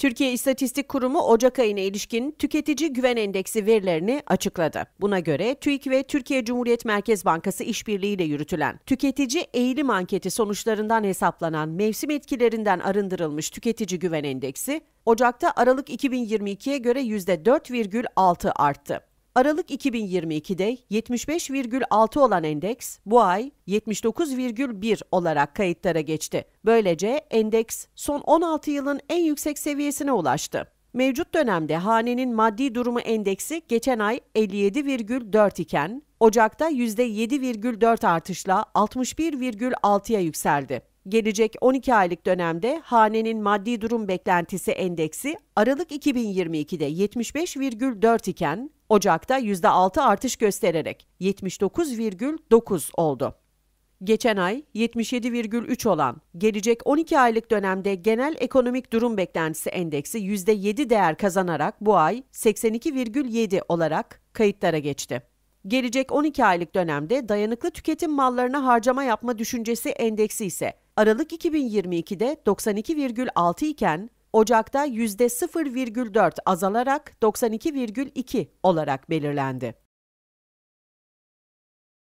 Türkiye İstatistik Kurumu Ocak ayına ilişkin tüketici güven endeksi verilerini açıkladı. Buna göre TÜİK ve Türkiye Cumhuriyet Merkez Bankası işbirliğiyle yürütülen tüketici eğilim anketi sonuçlarından hesaplanan mevsim etkilerinden arındırılmış tüketici güven endeksi Ocak'ta Aralık 2022'ye göre %4,6 arttı. Aralık 2022'de 75,6 olan endeks bu ay 79,1 olarak kayıtlara geçti. Böylece endeks son 16 yılın en yüksek seviyesine ulaştı. Mevcut dönemde hanenin maddi durumu endeksi geçen ay 57,4 iken Ocak'ta %7,4 artışla 61,6'ya yükseldi. Gelecek 12 aylık dönemde hanenin maddi durum beklentisi endeksi Aralık 2022'de 75,4 iken Ocak'ta %6 artış göstererek 79,9 oldu. Geçen ay 77,3 olan gelecek 12 aylık dönemde genel ekonomik durum beklentisi endeksi %7 değer kazanarak bu ay 82,7 olarak kayıtlara geçti. Gelecek 12 aylık dönemde dayanıklı tüketim mallarına harcama yapma düşüncesi endeksi ise Aralık 2022'de 92,6 iken Ocak'ta %0,4 azalarak 92,2 olarak belirlendi.